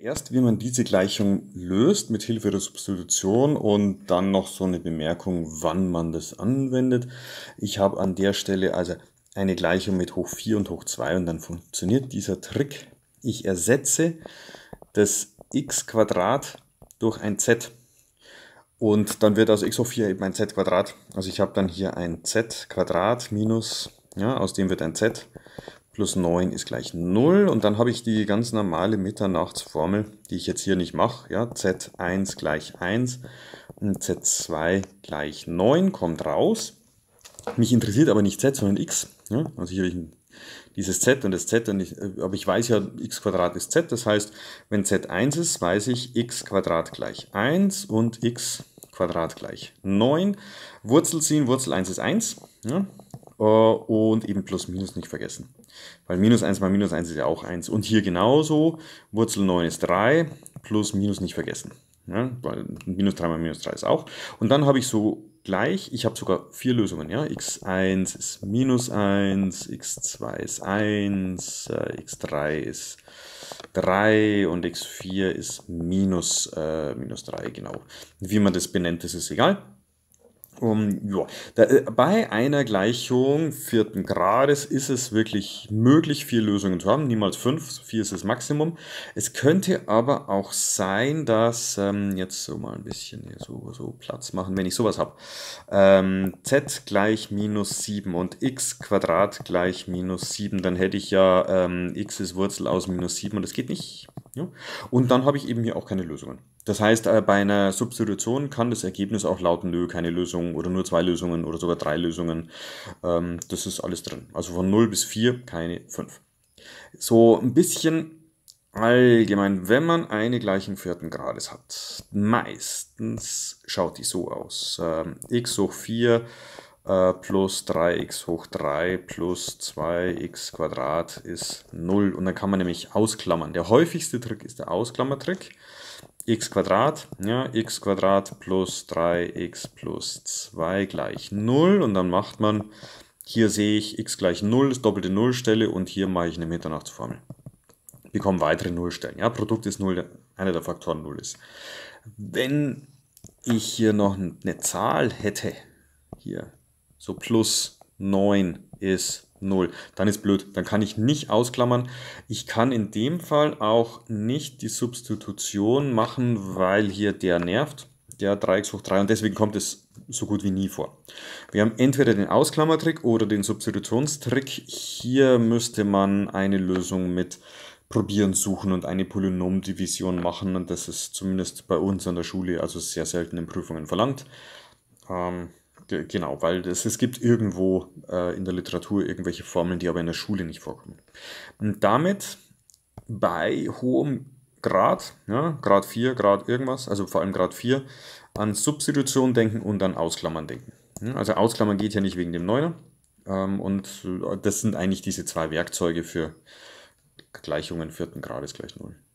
Erst wie man diese Gleichung löst mit Hilfe der Substitution und dann noch so eine Bemerkung, wann man das anwendet. Ich habe an der Stelle also eine Gleichung mit hoch 4 und hoch 2 und dann funktioniert dieser Trick. Ich ersetze das x Quadrat durch ein z. Und dann wird aus x hoch 4 eben ein z Quadrat. Also ich habe dann hier ein z Quadrat minus, ja, aus dem wird ein z plus 9 ist gleich 0 und dann habe ich die ganz normale Mitternachtsformel, die ich jetzt hier nicht mache, ja, z1 gleich 1 und z2 gleich 9 kommt raus. Mich interessiert aber nicht z, sondern x, ja, also hier habe ich dieses z und das z, und ich, äh, aber ich weiß ja, x Quadrat ist z, das heißt, wenn z 1 ist, weiß ich x Quadrat gleich 1 und x Quadrat gleich 9. Wurzel ziehen, Wurzel 1 ist 1, ja, äh, und eben plus minus nicht vergessen. Weil minus 1 mal minus 1 ist ja auch 1. Und hier genauso, Wurzel 9 ist 3, plus minus nicht vergessen. Ja, weil minus 3 mal minus 3 ist auch. Und dann habe ich so gleich, ich habe sogar vier Lösungen. Ja? x1 ist minus 1, x2 ist 1, äh, x3 ist 3 und x4 ist minus, äh, minus 3, genau. Wie man das benennt, das ist egal. Um, ähm, ja. Da, äh, bei einer Gleichung vierten Grades ist es wirklich möglich, vier Lösungen zu haben. Niemals fünf, vier ist das Maximum. Es könnte aber auch sein, dass, ähm, jetzt so mal ein bisschen hier so, so Platz machen, wenn ich sowas habe. Ähm, z gleich minus 7 und x Quadrat gleich minus 7, dann hätte ich ja ähm, x ist Wurzel aus minus 7 und das geht nicht. Ja? Ne? Und dann habe ich eben hier auch keine Lösungen. Das heißt, äh, bei einer Substitution kann das Ergebnis auch lauten, nö, keine Lösung oder nur zwei Lösungen oder sogar drei Lösungen. Ähm, das ist alles drin. Also von 0 bis 4 keine 5. So ein bisschen allgemein, wenn man eine gleichen vierten Grades hat, meistens schaut die so aus. Ähm, x hoch 4 äh, plus 3x hoch 3 plus 2x Quadrat ist 0. Und dann kann man nämlich ausklammern. Der häufigste Trick ist der Ausklammertrick. x Quadrat, ja, x Quadrat plus 3x plus 2 gleich 0. Und dann macht man, hier sehe ich x gleich 0, das doppelte Nullstelle und hier mache ich eine Mitternachtsformel. Bekomme weitere Nullstellen. Ja, Produkt ist 0, einer der Faktoren 0 ist. Wenn ich hier noch eine Zahl hätte, hier so plus 9 ist 0. Dann ist blöd. Dann kann ich nicht ausklammern. Ich kann in dem Fall auch nicht die Substitution machen, weil hier der nervt. Der Dreieck hoch 3 und deswegen kommt es so gut wie nie vor. Wir haben entweder den Ausklammertrick oder den Substitutionstrick. Hier müsste man eine Lösung mit probieren, suchen und eine Polynomdivision machen und das ist zumindest bei uns an der Schule also sehr selten in Prüfungen verlangt. Ähm, genau, weil es, es gibt irgendwo äh, in der Literatur irgendwelche Formeln, die aber in der Schule nicht vorkommen. Und damit bei hohem Grad, ja, Grad 4, Grad irgendwas, also vor allem Grad 4, an Substitution denken und an Ausklammern denken. Hm, also Ausklammern geht ja nicht wegen dem Neuner. Ähm, und äh, das sind eigentlich diese zwei Werkzeuge für Gleichungen vierten Grades gleich Null.